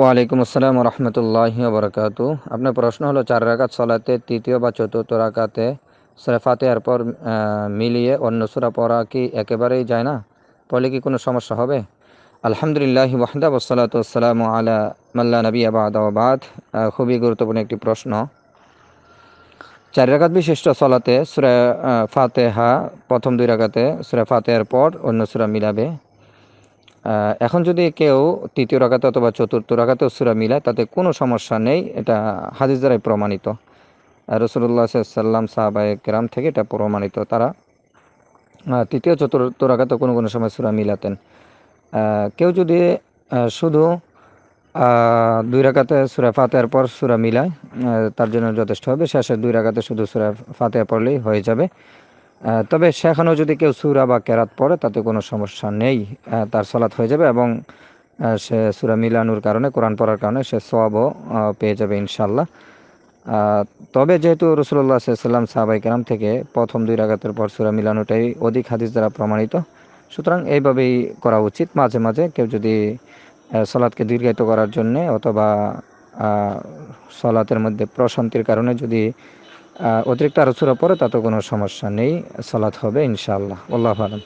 ওয়ালাইকুম আসসালাম রহমতুল্লাহি বরকাত আপনার প্রশ্ন হলো চার রাকাত সলাতে তৃতীয় বা চতুর্থ রাকাতে সরেফাতে পর মিলিয়ে অন্য সুরা পড়া কি একেবারেই যায় না পড়লে কি কোনো সমস্যা হবে আলহামদুলিল্লাহ ওয়াহদাব সালাতাম আলা মাল্লা নবী আবাদ খুবই গুরুত্বপূর্ণ একটি প্রশ্ন চার রাকাত বিশিষ্ট সলাতে সুরে ফাতেহা প্রথম দুই রাকাতে সুরে ফাতেহার পর অন্য সুরা মিলাবে এখন যদি কেউ তৃতীয় রাগাতে অথবা চতুর্থ রাখাতে সুরা মিলায় তাতে কোনো সমস্যা নেই এটা হাদিস দ্বারাই প্রমাণিত রসুল্লাহ সাল্লাম সাহাবায় গ্রাম থেকে এটা প্রমাণিত তারা তৃতীয় চতুর্থ রাখাতে কোনো কোনো সময় সুরা মিলাতেন কেউ যদি শুধু দুই রাখাতে সুরা ফাতেয়ার পর সুরা মিলায় তার জন্য যথেষ্ট হবে শেষের দুই রাখাতে শুধু সুরা ফাতেয়া পড়লেই হয়ে যাবে তবে সেখানেও যদি কেউ সুরা বা কেরাত পড়ে তাতে কোনো সমস্যা নেই তার সলাৎ হয়ে যাবে এবং সে সুরা মিলানুর কারণে কোরআন পড়ার কারণে সে সবও পেয়ে যাবে ইনশাল্লাহ তবে যেহেতু রসুল্লাহ সাল্লাম সাহাবাই কেরাম থেকে প্রথম দুই রাগাতের পর সুরা মিলানোটাই অধিক হাদিস দ্বারা প্রমাণিত সুতরাং এইভাবেই করা উচিত মাঝে মাঝে কেউ যদি সলাদকে দীর্ঘায়িত করার জন্যে অথবা সলাতের মধ্যে প্রশান্তির কারণে যদি অতিরিক্ত আরো ছোড়া পরে তাতে কোনো সমস্যা নেই সালাত হবে ইনশাল্লাহ আল্লাহ আলম